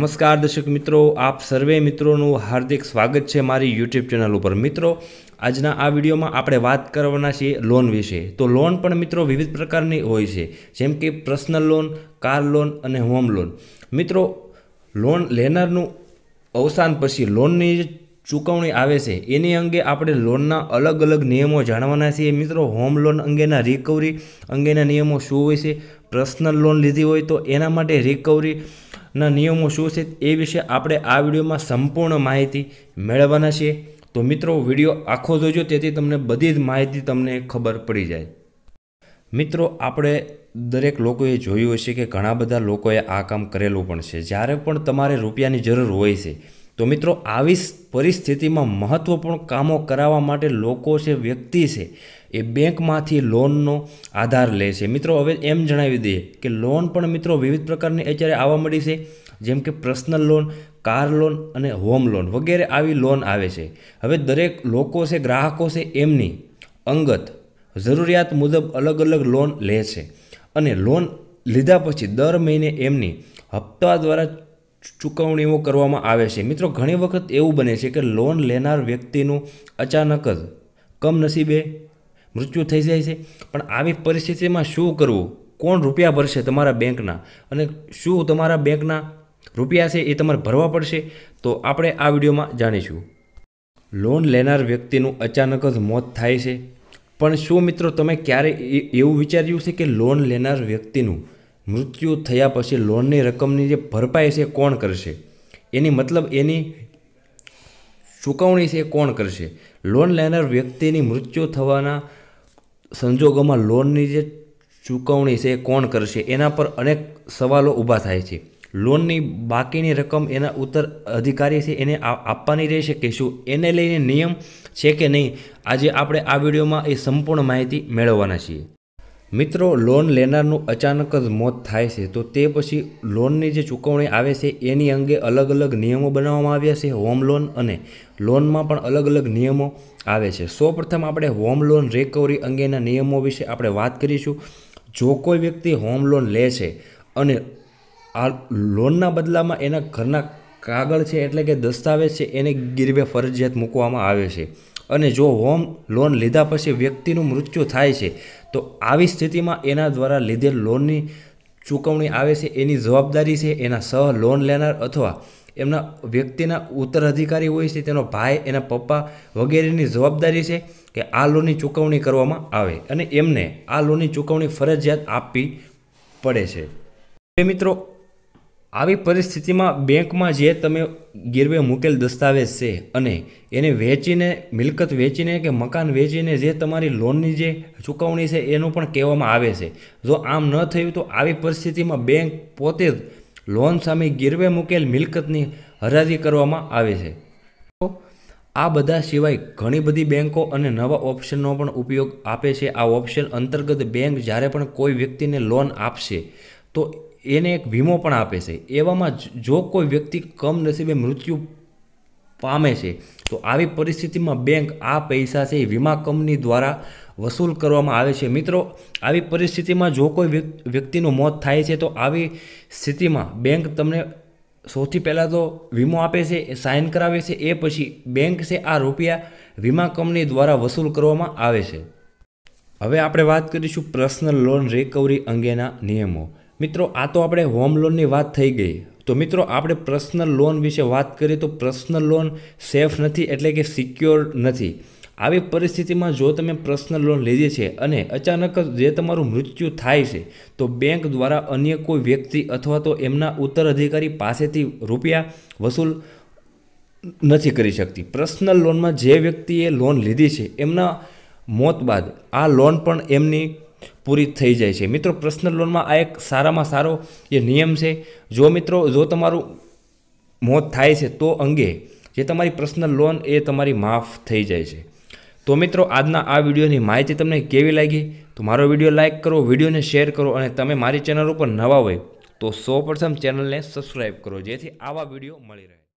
નમસ્કાર દર્શક મિત્રો આપ સર્વે મિત્રોનું હાર્દિક સ્વાગત છે મારી યુટ્યુબ ચેનલ ઉપર મિત્રો આજના આ વિડીયોમાં આપણે વાત કરવાના છીએ લોન વિશે તો લોન પણ મિત્રો વિવિધ પ્રકારની હોય છે જેમ કે પર્સનલ લોન કાર લોન અને હોમ લોન મિત્રો લોન લેનારનું અવસાન પછી લોનની ચૂકવણી આવે છે એની અંગે આપણે લોનના અલગ અલગ નિયમો જાણવાના છીએ મિત્રો હોમ લોન અંગેના રિકવરી અંગેના નિયમો શું હોય છે પર્સનલ લોન લીધી હોય તો એના માટે રિકવરી ના નિયમો શું છે એ વિશે આપણે આ વિડીયોમાં સંપૂર્ણ માહિતી મેળવવાના છીએ તો મિત્રો વિડીયો આખો જોજો તેથી તમને બધી જ માહિતી તમને ખબર પડી જાય મિત્રો આપણે દરેક લોકોએ જોયું હશે કે ઘણા બધા લોકોએ આ કામ કરેલું પણ છે જ્યારે પણ તમારે રૂપિયાની જરૂર હોય છે તો મિત્રો આવી પરિસ્થિતિમાં મહત્ત્વપૂર્ણ કામો કરાવવા માટે લોકો છે વ્યક્તિ છે એ બેંકમાંથી લોનનો આધાર લે છે મિત્રો હવે એમ જણાવી દઈએ કે લોન પણ મિત્રો વિવિધ પ્રકારની અત્યારે આવવા મળી છે જેમ કે પર્સનલ લોન કાર લોન અને હોમ લોન વગેરે આવી લોન આવે છે હવે દરેક લોકો છે ગ્રાહકો છે એમની અંગત જરૂરિયાત મુજબ અલગ અલગ લોન લે છે અને લોન લીધા પછી દર મહિને એમની હપ્તા દ્વારા ચૂકવણીઓ કરવામાં આવે છે મિત્રો ઘણી વખત એવું બને છે કે લોન લેનાર વ્યક્તિનું અચાનક જ કમનસીબે મૃત્યુ થઈ જાય છે પણ આવી પરિસ્થિતિમાં શું કરવું કોણ રૂપિયા ભરશે તમારા બેંકના અને શું તમારા બેંકના રૂપિયા છે એ તમારે ભરવા પડશે તો આપણે આ વિડીયોમાં જાણીશું લોન લેનાર વ્યક્તિનું અચાનક જ મોત થાય છે પણ શું મિત્રો તમે ક્યારે એવું વિચાર્યું છે કે લોન લેનાર વ્યક્તિનું મૃત્યુ થયા પછી લોનની રકમની જે ભરપાઈ છે કોણ કરશે એની મતલબ એની ચૂકવણી છે એ કોણ કરશે લોન લેનાર વ્યક્તિની મૃત્યુ થવાના સંજોગોમાં લોનની જે ચૂકવણી છે એ કોણ કરશે એના પર અનેક સવાલો ઊભા થાય છે લોનની બાકીની રકમ એના ઉત્તર અધિકારી છે એને આપવાની રહેશે કે શું એને લઈને નિયમ છે કે નહીં આજે આપણે આ વિડીયોમાં એ સંપૂર્ણ માહિતી મેળવવાના છીએ મિત્રો લોન લેનારનું અચાનક જ મોત થાય છે તો તે પછી લોનની જે ચૂકવણી આવે છે એની અંગે અલગ અલગ નિયમો બનાવવામાં આવ્યા છે હોમ લોન અને લોનમાં પણ અલગ અલગ નિયમો આવે છે સૌપ્રથમ આપણે હોમ લોન રિકવરી અંગેના નિયમો વિશે આપણે વાત કરીશું જો કોઈ વ્યક્તિ હોમ લોન લે છે અને આ લોનના બદલામાં એના ઘરના કાગળ છે એટલે કે દસ્તાવેજ છે એને ગીરવે ફરજિયાત મૂકવામાં આવે છે અને જો હોમ લોન લીધા પછી વ્યક્તિનું મૃત્યુ થાય છે તો આવી સ્થિતિમાં એના દ્વારા લીધેલ લોનની ચૂકવણી આવે છે એની જવાબદારી છે એના સહ લોન લેનાર અથવા એમના વ્યક્તિના ઉત્તરાધિકારી હોય છે તેનો ભાઈ એના પપ્પા વગેરેની જવાબદારી છે કે આ લોનની ચૂકવણી કરવામાં આવે અને એમને આ લોનની ચૂકવણી ફરજિયાત આપવી પડે છે મિત્રો આવી પરિસ્થિતિમાં બેંકમાં જે તમે ગીરવે મૂકેલ દસ્તાવેજ છે અને એને વેચીને મિલકત વેચીને કે મકાન વેચીને જે તમારી લોનની જે ચૂકવણી છે એનું પણ કહેવામાં આવે છે જો આમ ન થયું તો આવી પરિસ્થિતિમાં બેંક પોતે જ લોન સામે ગીરવે મૂકેલ મિલકતની હરાજી કરવામાં આવે છે આ બધા સિવાય ઘણી બધી બેંકો અને નવા ઓપ્શનનો પણ ઉપયોગ આપે છે આ ઓપ્શન અંતર્ગત બેંક જ્યારે પણ કોઈ વ્યક્તિને લોન આપશે તો એને એક વીમો પણ આપે છે એવામાં જો કોઈ વ્યક્તિ કમનસીબે મૃત્યુ પામે છે તો આવી પરિસ્થિતિમાં બેંક આ પૈસા છે એ વીમા કંપની દ્વારા વસૂલ કરવામાં આવે છે મિત્રો આવી પરિસ્થિતિમાં જો કોઈ વ્યક્તિનું મોત થાય છે તો આવી સ્થિતિમાં બેંક તમને સૌથી પહેલાં તો વીમો આપે છે એ સાઇન કરાવે છે એ પછી બેંક છે આ રૂપિયા વીમા કંપની દ્વારા વસૂલ કરવામાં આવે છે હવે આપણે વાત કરીશું પર્સનલ લોન રિકવરી અંગેના નિયમો મિત્રો આ તો આપણે હોમ લોનની વાત થઈ ગઈ તો મિત્રો આપણે પર્સનલ લોન વિશે વાત કરીએ તો પર્સનલ લોન સેફ નથી એટલે કે સિક્યોર નથી આવી પરિસ્થિતિમાં જો તમે પર્સનલ લોન લીધી છે અને અચાનક જે તમારું મૃત્યુ થાય છે તો બેંક દ્વારા અન્ય કોઈ વ્યક્તિ અથવા તો એમના ઉત્તરાધિકારી પાસેથી રૂપિયા વસૂલ નથી કરી શકતી પર્સનલ લોનમાં જે વ્યક્તિએ લોન લીધી છે એમના મોત બાદ આ લોન પણ એમની પૂરી થઈ જાય છે મિત્રો પર્સનલ લોનમાં આ એક સારામાં સારો એ નિયમ છે જો મિત્રો જો તમારું મોત થાય છે તો અંગે જે તમારી પર્સનલ લોન એ તમારી માફ થઈ જાય છે તો મિત્રો આજના આ વિડીયોની માહિતી તમને કેવી લાગી તો મારો વિડીયો લાઇક કરો વિડીયોને શેર કરો અને તમે મારી ચેનલ ઉપર નવા હોય તો સો પર્સન્ટ ચેનલને સબસ્ક્રાઈબ કરો જેથી આવા વિડીયો મળી રહે